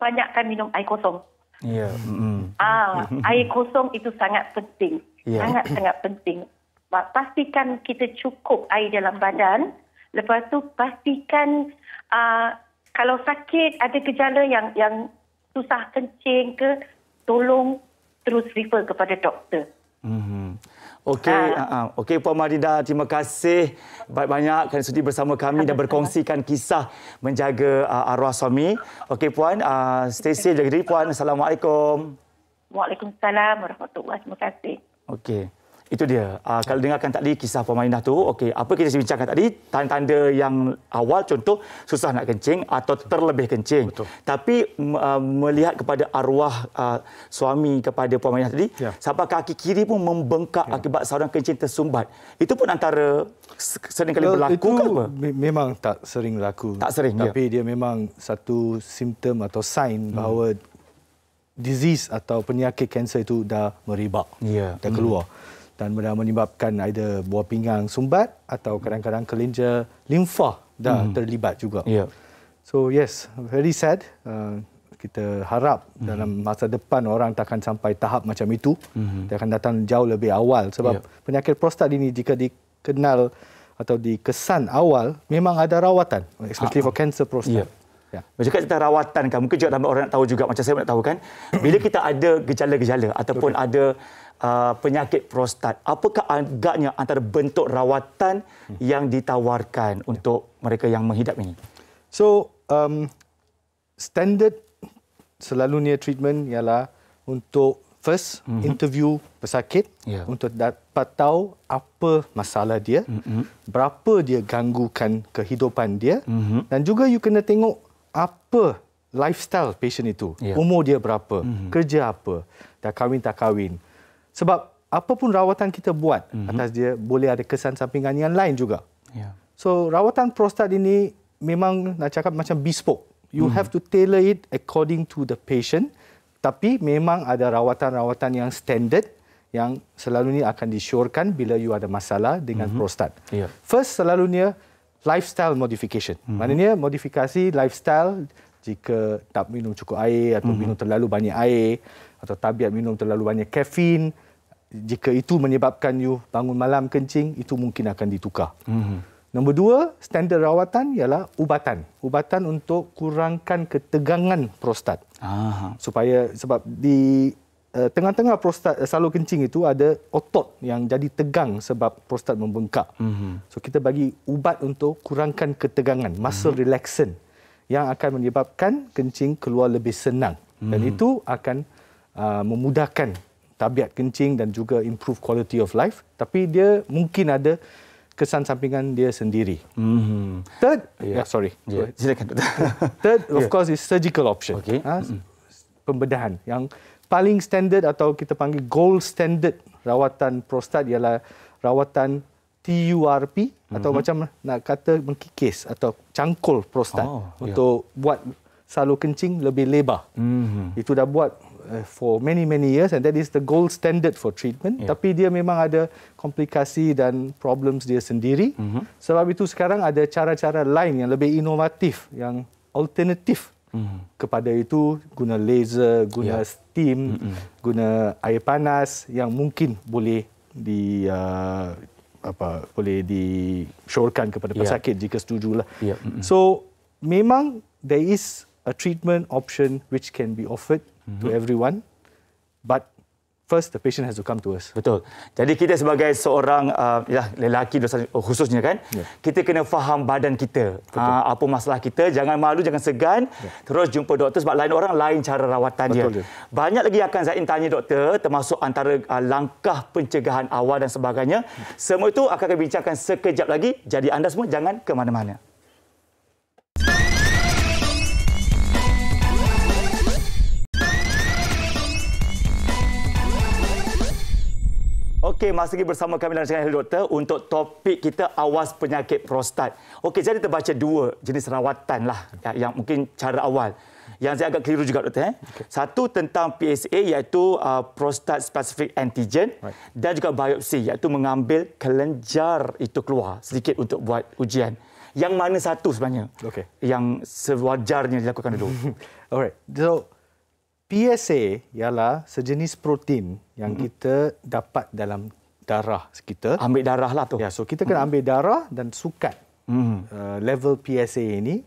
banyakkan minum air kosong. Ya. Yeah. Mm. Ah, air kosong itu sangat penting. Yeah. Sangat sangat penting. Pastikan kita cukup air dalam badan. Lepas tu pastikan uh, kalau sakit ada gejala yang yang susah kencing ke tolong terus refer kepada doktor. Mm-hmm. Okey, uh, ah. uh, ah, ah. okay, Puan Marida, terima kasih banyak-banyak kerana sudi bersama kami dan berkongsikan kisah menjaga uh, arwah suami. Okey, Puan, uh, stay safe jaga diri, Puan. Assalamualaikum. Waalaikumsalam. Warahmatullahi wabarakatuh. Terima kasih. Okey. Itu dia. Uh, kalau ya. dengarkan tadi kisah Puan Marinah tu, okey, apa kita bincangkan tadi? Tanda-tanda yang awal contoh susah nak kencing atau terlebih kencing. Betul. Tapi uh, melihat kepada arwah uh, suami kepada Puan Marinah tadi, ya. sampai kaki kiri pun membengkak ya. akibat saluran kencing tersumbat. Itu pun antara sering kali berlaku itu ke apa? Me- memang tak sering laku. Tak sering. Ya. Tapi ya. dia memang satu simptom atau sign hmm. bahawa disease atau penyakit kanser itu dah meribak. Ya. Dah keluar. Hmm dan benda menyebabkan either buah pinggang sumbat atau kadang-kadang kelenjar limfa dah hmm. terlibat juga. Yeah. So yes, very sad. Uh, kita harap hmm. dalam masa depan orang tak akan sampai tahap macam itu. Hmm. Dia akan datang jauh lebih awal sebab yeah. penyakit prostat ini jika dikenal atau dikesan awal memang ada rawatan especially uh-huh. for cancer prostat. Yeah. Ya. ya. Cakap tentang rawatan kan, mungkin juga ramai orang nak tahu juga macam saya nak tahu kan. Bila kita ada gejala-gejala ataupun okay. ada uh, penyakit prostat. Apakah agaknya antara bentuk rawatan yang ditawarkan untuk mereka yang menghidap ini? So, um, standard selalunya treatment ialah untuk first mm-hmm. interview pesakit yeah. untuk dapat tahu apa masalah dia, mm-hmm. berapa dia ganggukan kehidupan dia mm-hmm. dan juga you kena tengok apa lifestyle patient itu, yeah. umur dia berapa, mm-hmm. kerja apa, dah kahwin tak kahwin. Sebab apapun rawatan kita buat mm-hmm. atas dia, boleh ada kesan sampingan yang lain juga. Yeah. So, rawatan prostat ini memang nak cakap macam bespoke. You mm-hmm. have to tailor it according to the patient. Tapi memang ada rawatan-rawatan yang standard yang selalunya akan disyorkan bila you ada masalah dengan mm-hmm. prostat. Yeah. First, selalunya lifestyle modification. Mm-hmm. Maknanya, modifikasi lifestyle jika tak minum cukup air atau mm-hmm. minum terlalu banyak air atau tabiat minum terlalu banyak kafein jika itu menyebabkan you bangun malam kencing itu mungkin akan ditukar. Hmm. Nombor dua, standar rawatan ialah ubatan. Ubatan untuk kurangkan ketegangan prostat. Aha. Supaya sebab di uh, tengah-tengah prostat uh, salur kencing itu ada otot yang jadi tegang sebab prostat membengkak. Hmm. So kita bagi ubat untuk kurangkan ketegangan, muscle hmm. relaxant yang akan menyebabkan kencing keluar lebih senang hmm. dan mhm. itu akan Uh, memudahkan tabiat kencing dan juga improve quality of life tapi dia mungkin ada kesan sampingan dia sendiri. Mm-hmm. Third, yeah. Yeah, sorry. Yeah. Silakan. Third of yeah. course is surgical option. Okay. Ha, mm-hmm. Pembedahan yang paling standard atau kita panggil gold standard rawatan prostat ialah rawatan TURP mm-hmm. atau macam nak kata mengkikis atau cangkul prostat oh, untuk yeah. buat salur kencing lebih lebar. Mm-hmm. Itu dah buat Uh, for many many years and that is the gold standard for treatment yeah. tapi dia memang ada komplikasi dan problems dia sendiri mm-hmm. sebab itu sekarang ada cara-cara lain yang lebih inovatif yang alternatif mm-hmm. kepada itu guna laser guna yeah. steam mm-hmm. guna air panas yang mungkin boleh di uh, apa boleh di disyorkan kepada pesakit yeah. jika setujulah yeah. mm-hmm. so memang there is a treatment option which can be offered Mhm. to everyone but first the patient has to come to us betul jadi kita sebagai seorang uh, ya lelaki oh, khususnya kan yeah. kita kena faham badan kita uh, apa masalah kita jangan malu jangan segan yeah. terus jumpa doktor sebab lain orang lain cara rawatan betul dia. dia banyak lagi akan Zain tanya doktor termasuk antara uh, langkah pencegahan awal dan sebagainya yeah. semua itu akan kami bincangkan sekejap lagi jadi anda semua jangan ke mana-mana Okey, masih lagi bersama kami dan dengan doktor untuk topik kita awas penyakit prostat. Okey, jadi terbaca dua jenis rawatan lah ya, yang, mungkin cara awal. Yang saya agak keliru juga, Doktor. Eh? Okay. Satu tentang PSA iaitu uh, prostat specific antigen right. dan juga biopsi iaitu mengambil kelenjar itu keluar sedikit untuk buat ujian. Yang mana satu sebenarnya okay. yang sewajarnya dilakukan dulu? Alright, so PSA ialah sejenis protein yang hmm. kita dapat dalam darah kita. Ambil darah lah tu. Ya, so kita kena hmm. ambil darah dan sukat hmm. uh, level PSA ini.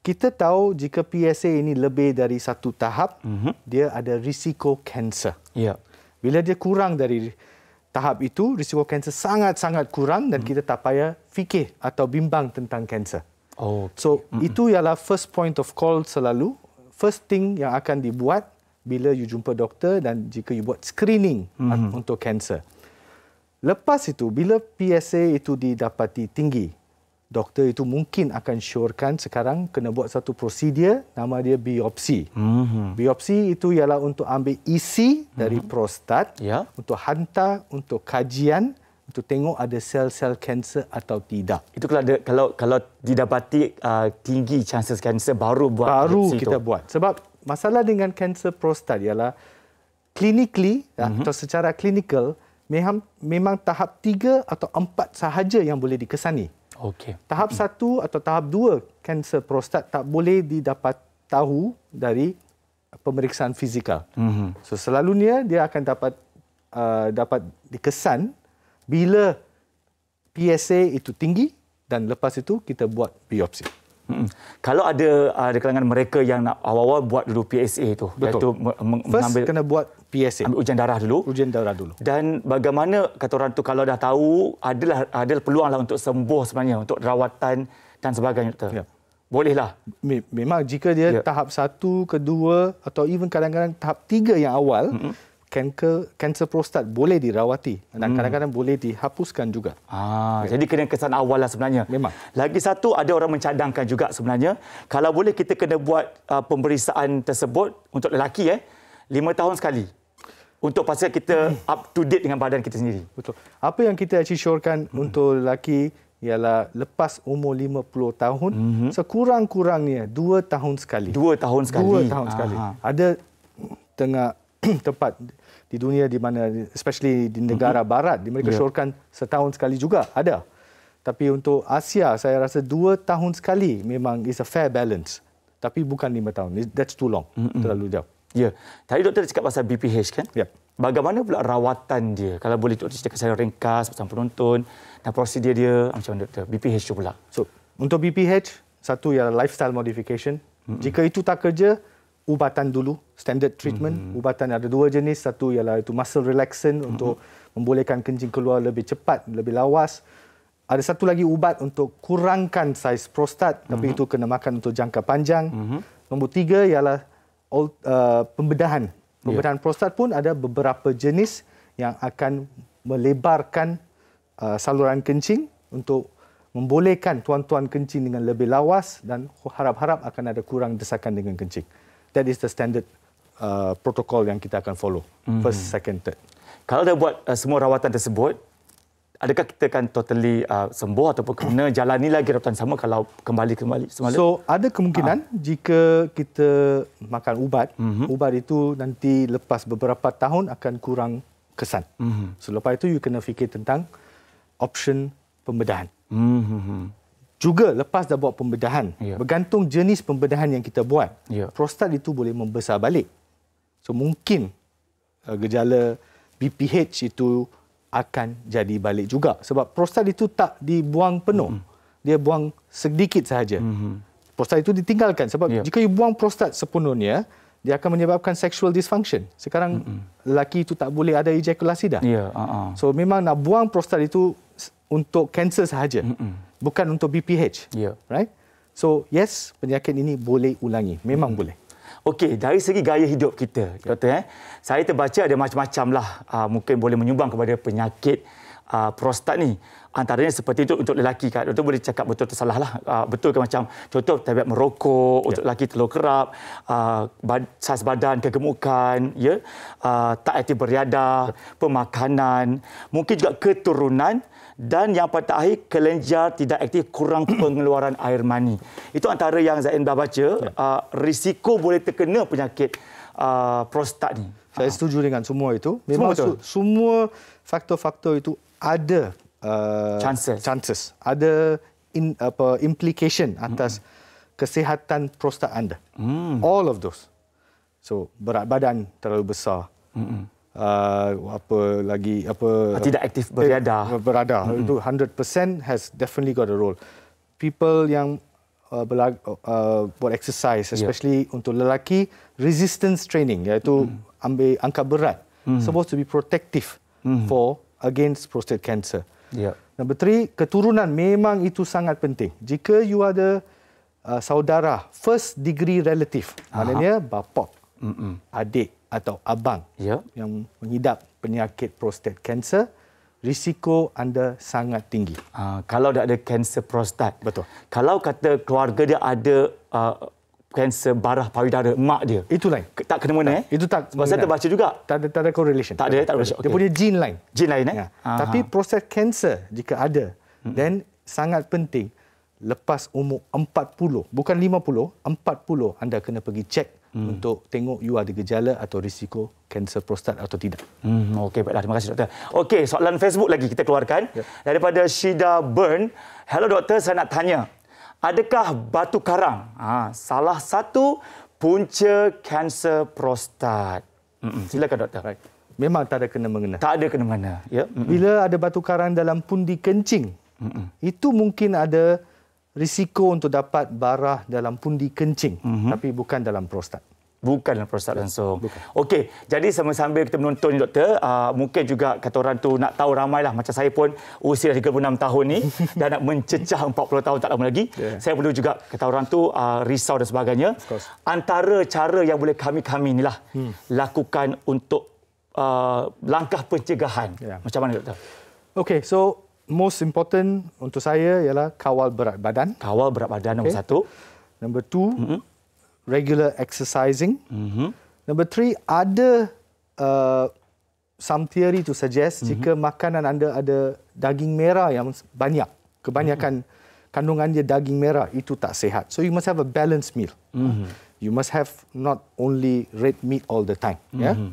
Kita tahu jika PSA ini lebih dari satu tahap, hmm. dia ada risiko kanser. Yeah. Bila dia kurang dari tahap itu, risiko kanser sangat-sangat kurang dan hmm. kita tak payah fikir atau bimbang tentang kanser. Oh, okay. So, hmm. itu ialah first point of call selalu. First thing yang akan dibuat bila you jumpa doktor dan jika you buat screening mm-hmm. untuk kanser. Lepas itu, bila PSA itu didapati tinggi, doktor itu mungkin akan syorkan sekarang kena buat satu prosedur nama dia biopsi. Mm-hmm. Biopsi itu ialah untuk ambil isi e mm-hmm. dari prostat yeah. untuk hantar untuk kajian untuk tengok ada sel-sel kanser atau tidak. Itu kalau ada, kalau kalau didapati uh, tinggi chances kanser baru buat baru kita buat. Sebab masalah dengan kanser prostat ialah clinically mm-hmm. atau secara klinikal memang, memang tahap tiga atau empat sahaja yang boleh dikesani. Okey. Tahap satu mm-hmm. atau tahap dua kanser prostat tak boleh didapat tahu dari pemeriksaan fizikal. Mm-hmm. So selalunya dia akan dapat uh, dapat dikesan bila PSA itu tinggi dan lepas itu kita buat biopsi. Hmm. Kalau ada ada kalangan mereka yang nak awal-awal buat dulu PSA tu, Betul. iaitu meng- First, mengambil kena buat PSA. Ambil ujian darah dulu. Ujian darah dulu. Dan bagaimana kata orang tu kalau dah tahu adalah ada peluanglah untuk sembuh sebenarnya untuk rawatan dan sebagainya tu. Ya. Bolehlah. Memang jika dia ya. tahap satu, kedua atau even kadang-kadang tahap tiga yang awal, hmm kanker kanser prostat boleh dirawati dan hmm. kadang-kadang boleh dihapuskan juga. Ah, okay. jadi kena kesan awal lah sebenarnya. Memang. Lagi satu ada orang mencadangkan juga sebenarnya kalau boleh kita kena buat uh, pemeriksaan tersebut untuk lelaki eh 5 tahun sekali. Untuk pasal kita hmm. up to date dengan badan kita sendiri. Betul. Apa yang kita assurekan hmm. untuk lelaki ialah lepas umur 50 tahun hmm. sekurang-kurangnya 2 tahun sekali. 2 tahun sekali. 2 tahun sekali. Ada tengah tepat di dunia di mana especially di negara mm-hmm. barat di mereka yeah. syorkan setahun sekali juga ada tapi untuk Asia saya rasa dua tahun sekali memang is a fair balance tapi bukan lima tahun that's too long mm-hmm. terlalu jauh ya yeah. tadi doktor cakap pasal BPH kan ya yeah. bagaimana pula rawatan dia kalau boleh doktor cakap saya ringkas pasal penonton dan prosedur dia ah, macam mana doktor BPH tu pula so untuk BPH satu ialah lifestyle modification mm-hmm. jika itu tak kerja ubatan dulu, standard treatment. Mm-hmm. Ubatan ada dua jenis. Satu ialah itu muscle relaxant mm-hmm. untuk membolehkan kencing keluar lebih cepat, lebih lawas. Ada satu lagi ubat untuk kurangkan saiz prostat, mm-hmm. tapi hmm. itu kena makan untuk jangka panjang. Mm-hmm. Nombor tiga ialah uh, pembedahan. Ya. Pembedahan yeah. prostat pun ada beberapa jenis yang akan melebarkan uh, saluran kencing untuk membolehkan tuan-tuan kencing dengan lebih lawas dan harap-harap akan ada kurang desakan dengan kencing that is the standard uh, protocol yang kita akan follow. Mm-hmm. First, second, third. Kalau dah buat uh, semua rawatan tersebut, adakah kita akan totally uh, sembuh ataupun kena jalani lagi rawatan sama kalau kembali-kembali semula? So, ada kemungkinan ha. jika kita makan ubat, mm-hmm. ubat itu nanti lepas beberapa tahun akan kurang kesan. Mm-hmm. Selepas so, itu, you kena fikir tentang option pembedahan. Mm-hmm juga lepas dah buat pembedahan ya. bergantung jenis pembedahan yang kita buat ya. prostat itu boleh membesar balik so mungkin uh, gejala BPH itu akan jadi balik juga sebab prostat itu tak dibuang penuh hmm dia buang sedikit sahaja hmm prostat itu ditinggalkan sebab ya. jika you buang prostat sepenuhnya dia akan menyebabkan sexual dysfunction sekarang mm-hmm. lelaki itu tak boleh ada ejakulasi dah ya. uh-huh. so memang nak buang prostat itu untuk kanser sahaja Mm-mm. bukan untuk BPH yeah. right so yes penyakit ini boleh ulangi memang Mm-mm. boleh Okey, dari segi gaya hidup kita, ya. doktor eh. Saya terbaca ada macam-macam lah uh, mungkin boleh menyumbang kepada penyakit uh, prostat ni. Antaranya seperti itu untuk lelaki kan. Doktor boleh cakap betul atau salah lah. Uh, betul ke macam contoh tabiat merokok, ya. untuk lelaki terlalu kerap, uh, bad, saiz badan kegemukan, ya. Uh, tak aktif beriadah, ya. pemakanan, mungkin juga keturunan dan yang terakhir kelenjar tidak aktif kurang pengeluaran air mani. Itu antara yang Zain dah baca ya. uh, risiko boleh terkena penyakit uh, prostat ni. Saya uh. setuju dengan semua itu. Memang semua, semua faktor-faktor itu ada uh, chances. chances. Ada in, apa implication atas hmm. kesihatan prostat anda. Hmm. All of those. So berat badan terlalu besar. Hmm uh, apa lagi apa ah, tidak aktif eh, berada berada itu mm-hmm. 100% has definitely got a role people yang uh, bela- uh, buat exercise especially yeah. untuk lelaki resistance training iaitu mm-hmm. ambil angkat berat mm-hmm. supposed to be protective mm-hmm. for against prostate cancer yeah number three, keturunan memang itu sangat penting jika you ada uh, saudara first degree relative maknanya bapak Mm-mm. adik atau abang yeah. yang mengidap penyakit prostat kanser, risiko anda sangat tinggi. Uh, kalau dah ada kanser prostat. Betul. Kalau kata keluarga dia ada uh, kanser barah payudara mak dia. Itu lain. Tak kena mana. Eh? Itu tak. Sebab saya terbaca juga. Tak ada, tak ada correlation. Tak ada. Tak ada. Okay. Dia punya gene lain. Gene lain. Eh? Ya. Tapi prostat kanser jika ada, Mm-mm. then sangat penting lepas umur 40, bukan 50, 40 anda kena pergi cek hmm. untuk tengok you ada gejala atau risiko kanser prostat atau tidak. Hmm, Okey, baiklah. Terima kasih, Doktor. Okey, soalan Facebook lagi kita keluarkan. Ya. Daripada Shida Burn. Hello, Doktor. Saya nak tanya. Adakah batu karang ha, salah satu punca kanser prostat? Mm-mm. Silakan, Doktor. Baik. Memang tak ada kena-mengena. Tak ada kena-mengena. Ya. Bila ada batu karang dalam pundi kencing, Mm-mm. itu mungkin ada risiko untuk dapat barah dalam pundi kencing mm-hmm. tapi bukan dalam prostat bukan dalam prostat ya, langsung. Okey, jadi sambil-sambil kita menonton doktor, uh, mungkin juga kata orang tu nak tahu ramailah macam saya pun usia dah 36 tahun ni dan nak mencecah 40 tahun tak lama lagi. Yeah. Saya perlu juga kata orang tu uh, risau dan sebagainya. Antara cara yang boleh kami-kami inilah hmm. lakukan untuk uh, langkah pencegahan. Yeah. Macam mana doktor? Okey, so most important untuk saya ialah kawal berat badan. Kawal berat badan okay. nombor satu. Number two, mm-hmm. regular exercising. Mm-hmm. Number three, ada uh, some theory to suggest mm-hmm. jika makanan anda ada daging merah yang banyak, kebanyakan mm-hmm. kandungannya daging merah, itu tak sehat. So you must have a balanced meal. Mm-hmm. You must have not only red meat all the time. Ya? Mm-hmm. Yeah.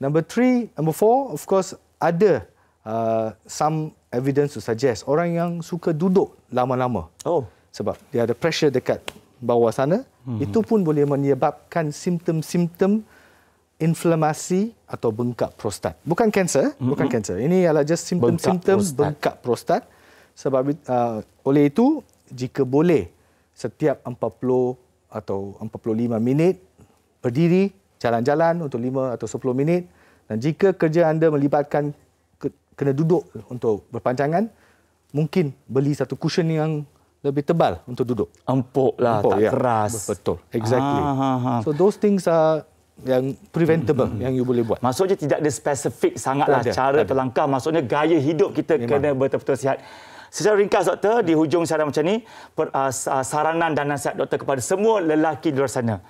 Number three, number four, of course, ada uh, some evidence to suggest orang yang suka duduk lama-lama. Oh. Sebab dia ada pressure dekat bawah sana, hmm. itu pun boleh menyebabkan simptom-simptom inflamasi atau bengkak prostat. Bukan kanser, hmm. bukan kanser. Ini ialah just simptom-simptom bengkak, bengkak prostat. Sebab uh, oleh itu jika boleh setiap 40 atau 45 minit berdiri, jalan-jalan untuk 5 atau 10 minit dan jika kerja anda melibatkan kena duduk untuk berpanjangan mungkin beli satu cushion yang lebih tebal untuk duduk. Empuk lah, Empuk, tak ya. keras. Betul, exactly. Ah, ha, ha. So those things are yang preventable mm-hmm. yang you boleh buat. Maksudnya tidak ada spesifik sangatlah ada, cara terlangkah. Maksudnya gaya hidup kita Memang. kena betul-betul sihat. Secara ringkas doktor, di hujung saya macam ni, per, uh, saranan dan nasihat doktor kepada semua lelaki di luar sana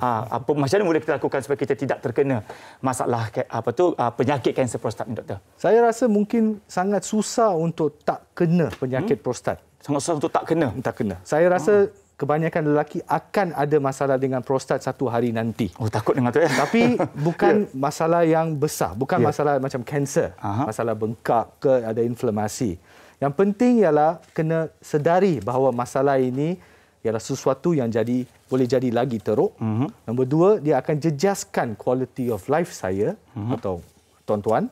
uh, apa macam mana boleh kita lakukan supaya kita tidak terkena masalah apa tu ah, penyakit kanser prostat ni doktor? Saya rasa mungkin sangat susah untuk tak kena penyakit hmm? prostat. Sangat susah untuk tak kena, tak kena. Saya rasa hmm. Kebanyakan lelaki akan ada masalah dengan prostat satu hari nanti. Oh takut dengan tu eh? ya. Tapi bukan yeah. masalah yang besar, bukan yeah. masalah macam kanser, uh-huh. masalah bengkak ke ada inflamasi. Yang penting ialah kena sedari bahawa masalah ini ialah sesuatu yang jadi boleh jadi lagi teruk. Mm-hmm. Nombor dua, dia akan jejaskan quality of life saya mm-hmm. atau tuan-tuan.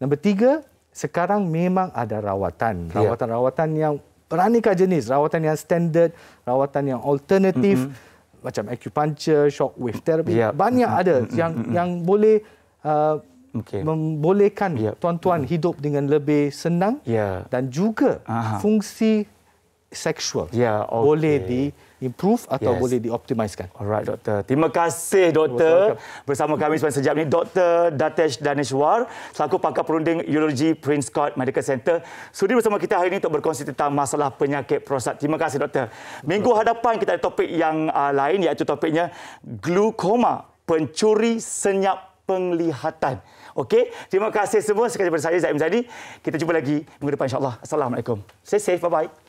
Nombor tiga, sekarang memang ada rawatan. Rawatan-rawatan ya. yang beraneka jenis. Rawatan yang standard, rawatan yang alternatif. Mm-hmm. Macam acupuncture, shockwave therapy. Yep. Ya. Banyak mm-hmm. ada mhm. yang mm-hmm. yang boleh... Uh, Okay. membolehkan yep. Ya. tuan-tuan mm. hidup dengan lebih senang yeah. dan juga Aha. fungsi seksual yeah, okay. boleh di improve atau yes. boleh dioptimiskan. Alright doktor. Terima kasih doktor bersama kami sebentar sejak ini doktor Datesh Daneshwar selaku pakar perunding urology Prince Court Medical Center sudi bersama kita hari ini untuk berkongsi tentang masalah penyakit prostat. Terima kasih doktor. Minggu hadapan kita ada topik yang uh, lain iaitu topiknya glaucoma pencuri senyap penglihatan. Okey, terima kasih semua sekali bersama saya Zaim Zaidi. Kita jumpa lagi minggu depan insya-Allah. Assalamualaikum. Stay safe. Bye bye.